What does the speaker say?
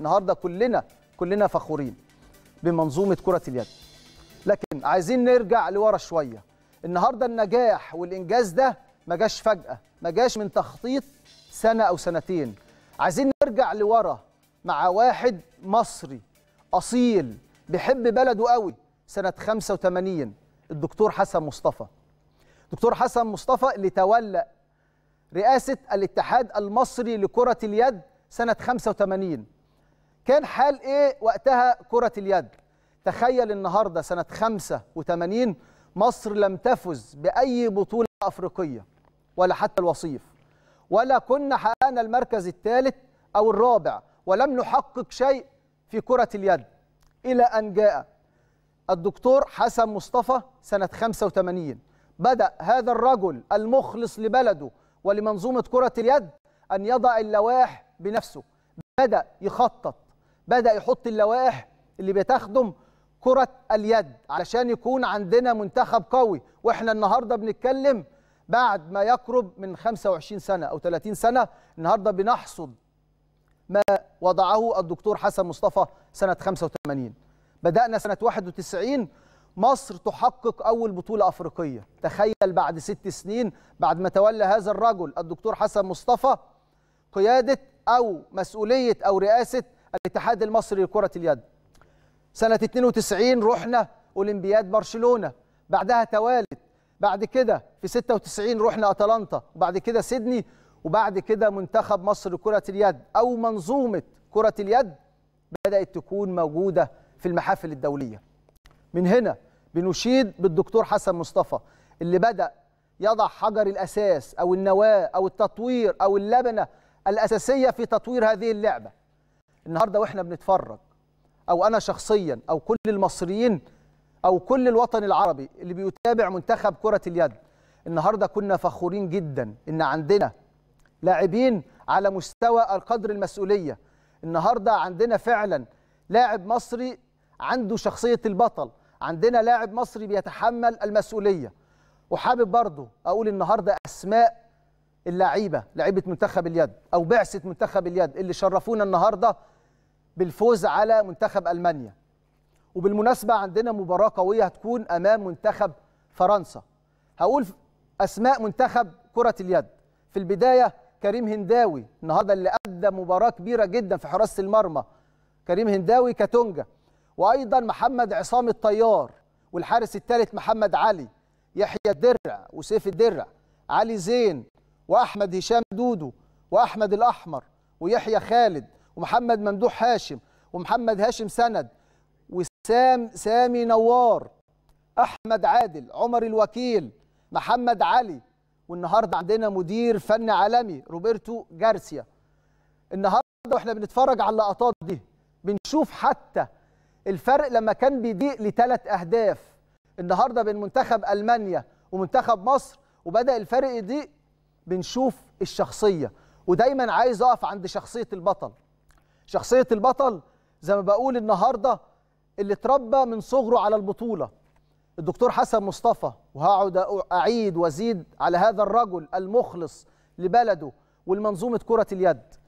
النهارده كلنا كلنا فخورين بمنظومه كره اليد لكن عايزين نرجع لورا شويه النهارده النجاح والانجاز ده ما جاش فجاه ما جاش من تخطيط سنه او سنتين عايزين نرجع لورا مع واحد مصري اصيل بيحب بلده قوي سنه 85 الدكتور حسن مصطفى دكتور حسن مصطفى اللي تولى رئاسه الاتحاد المصري لكره اليد سنه 85 كان حال ايه وقتها كرة اليد تخيل النهاردة سنة 85 مصر لم تفز بأي بطولة أفريقية ولا حتى الوصيف ولا كنا حققنا المركز الثالث أو الرابع ولم نحقق شيء في كرة اليد إلى أن جاء الدكتور حسن مصطفى سنة 85 بدأ هذا الرجل المخلص لبلده ولمنظومة كرة اليد أن يضع اللواح بنفسه بدأ يخطط بدأ يحط اللوائح اللي بتخدم كرة اليد علشان يكون عندنا منتخب قوي واحنا النهارده بنتكلم بعد ما يقرب من 25 سنة أو 30 سنة النهارده بنحصد ما وضعه الدكتور حسن مصطفى سنة 85 بدأنا سنة 91 مصر تحقق أول بطولة أفريقية تخيل بعد ست سنين بعد ما تولى هذا الرجل الدكتور حسن مصطفى قيادة أو مسؤولية أو رئاسة الاتحاد المصري لكرة اليد سنة 92 رحنا أولمبياد برشلونة بعدها توالت بعد كده في 96 رحنا أتلانتا وبعد كده سيدني وبعد كده منتخب مصر لكرة اليد أو منظومة كرة اليد بدأت تكون موجودة في المحافل الدولية من هنا بنشيد بالدكتور حسن مصطفى اللي بدأ يضع حجر الأساس أو النواة أو التطوير أو اللبنة الأساسية في تطوير هذه اللعبة النهارده واحنا بنتفرج او انا شخصيا او كل المصريين او كل الوطن العربي اللي بيتابع منتخب كره اليد النهارده كنا فخورين جدا ان عندنا لاعبين على مستوى القدر المسؤوليه النهارده عندنا فعلا لاعب مصري عنده شخصيه البطل عندنا لاعب مصري بيتحمل المسؤوليه وحابب برضه اقول النهارده اسماء اللعيبه لعيبه منتخب اليد او بعثه منتخب اليد اللي شرفونا النهارده بالفوز على منتخب المانيا وبالمناسبه عندنا مباراه قويه هتكون امام منتخب فرنسا هقول اسماء منتخب كره اليد في البدايه كريم هنداوي النهارده اللي ادى مباراه كبيره جدا في حراسه المرمى كريم هنداوي كتونجا وايضا محمد عصام الطيار والحارس الثالث محمد علي يحيى الدرع وسيف الدرع علي زين واحمد هشام دودو واحمد الاحمر ويحيى خالد ومحمد ممدوح هاشم ومحمد هاشم سند وسام سامي نوار احمد عادل عمر الوكيل محمد علي والنهارده عندنا مدير فن عالمي روبرتو جارسيا النهارده واحنا بنتفرج على اللقطات دي بنشوف حتى الفرق لما كان بيضيق لثلاث اهداف النهارده بين منتخب المانيا ومنتخب مصر وبدا الفرق يضيق بنشوف الشخصيه ودايما عايز اقف عند شخصيه البطل شخصيه البطل زي ما بقول النهارده اللي اتربى من صغره على البطوله الدكتور حسن مصطفى وهقعد اعيد وازيد على هذا الرجل المخلص لبلده ولمنظومه كره اليد